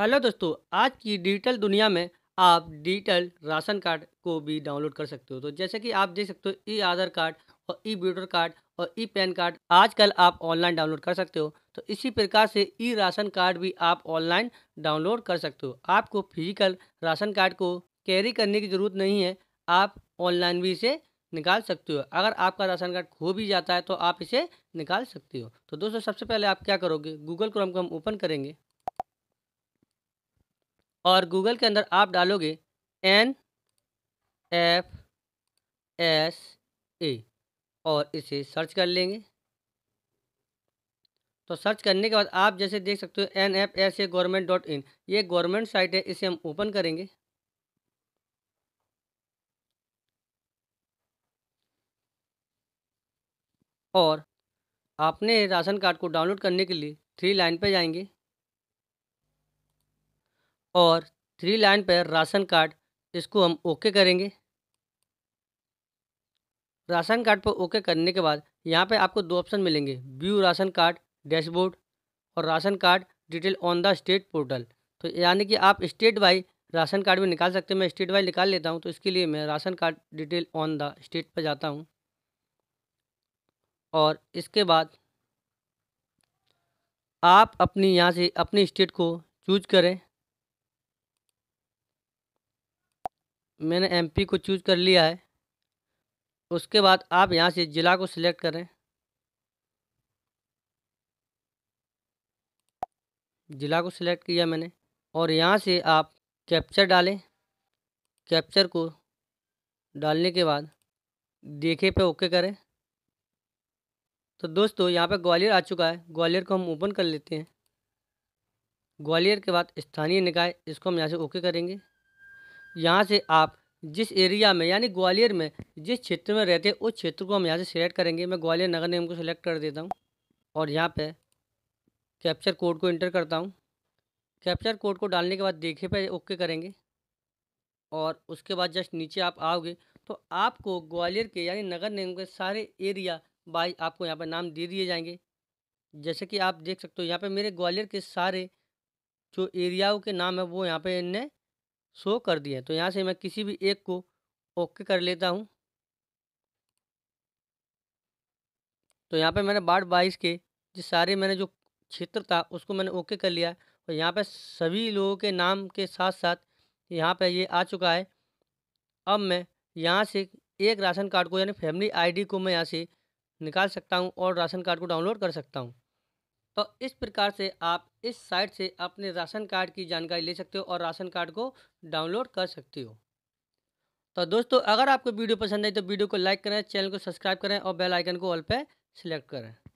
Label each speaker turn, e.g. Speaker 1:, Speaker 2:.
Speaker 1: hello दोस्तों आज की डिजिटल दुनिया में आप डिजिटल राशन कार्ड को भी डाउनलोड कर सकते हो तो जैसे कि आप देख सकते हो ई आधार कार्ड और ई वोटर कार्ड और ई पैन कार्ड आजकल आप ऑनलाइन डाउनलोड कर सकते हो तो इसी प्रकार से ई राशन कार्ड भी आप ऑनलाइन डाउनलोड कर सकते हो आपको फिजिकल राशन कार्ड को कैरी करने की ज़रूरत नहीं है आप ऑनलाइन भी इसे निकाल सकते हो अगर आपका राशन कार्ड खो भी जाता है तो आप इसे निकाल सकते हो तो दोस्तों सबसे पहले आप क्या करोगे गूगल क्रोम को हम ओपन करेंगे और गूगल के अंदर आप डालोगे एन एफ एस ए और इसे सर्च कर लेंगे तो सर्च करने के बाद आप जैसे देख सकते हो N F S A government dot in ये गवर्नमेंट साइट है इसे हम ओपन करेंगे और आपने राशन कार्ड को डाउनलोड करने के लिए थ्री लाइन पे जाएंगे और थ्री लाइन पर राशन कार्ड इसको हम ओके करेंगे राशन कार्ड पर ओके करने के बाद यहाँ पे आपको दो ऑप्शन मिलेंगे व्यू राशन कार्ड डैशबोर्ड और ration card detail on the state portal तो यानी कि आप स्टेट वाई राशन कार्ड भी निकाल सकते हैं मैं स्टेट वाइज निकाल लेता हूँ तो इसके लिए मैं ration card detail on the state पर जाता हूँ और इसके बाद आप अपनी यहाँ से अपनी स्टेट को चूज करें मैंने एमपी को चूज कर लिया है उसके बाद आप यहाँ से ज़िला को सिलेक्ट करें ज़िला को सिलेक्ट किया मैंने और यहाँ से आप कैप्चर डालें कैप्चर को डालने के बाद देखे पे ओके करें तो दोस्तों यहाँ पे ग्वालियर आ चुका है ग्वालियर को हम ओपन कर लेते हैं ग्वालियर के बाद स्थानीय निकाय इसको हम यहाँ से ओके करेंगे यहाँ से आप जिस एरिया में यानी ग्वालियर में जिस क्षेत्र में रहते हैं उस क्षेत्र को हम यहाँ से सिलेक्ट करेंगे मैं ग्वालियर नगर निगम को सिलेक्ट कर देता हूँ और यहाँ पे कैप्चर कोड को इंटर करता हूँ कैप्चर कोड को डालने के बाद देखे पे ओके करेंगे और उसके बाद जस्ट नीचे आप आओगे तो आपको ग्वालियर के यानी नगर निगम के सारे एरिया बाई आपको यहाँ पर नाम दे दिए जाएंगे जैसे कि आप देख सकते हो यहाँ पर मेरे ग्वालियर के सारे जो एरियाओं के नाम है वो यहाँ पर इनने शो कर दिया है तो यहाँ से मैं किसी भी एक को ओके कर लेता हूँ तो यहाँ पे मैंने बाढ़ बाईस के जिस सारे मैंने जो क्षेत्र था उसको मैंने ओके कर लिया और यहाँ पे सभी लोगों के नाम के साथ साथ यहाँ पे ये आ चुका है अब मैं यहाँ से एक राशन कार्ड को यानी फैमिली आईडी को मैं यहाँ से निकाल सकता हूँ और राशन कार्ड को डाउनलोड कर सकता हूँ तो इस प्रकार से आप इस साइट से अपने राशन कार्ड की जानकारी ले सकते हो और राशन कार्ड को डाउनलोड कर सकते हो तो दोस्तों अगर आपको वीडियो पसंद आई तो वीडियो को लाइक करें चैनल को सब्सक्राइब करें और बेल आइकन को ऑल पे सिलेक्ट करें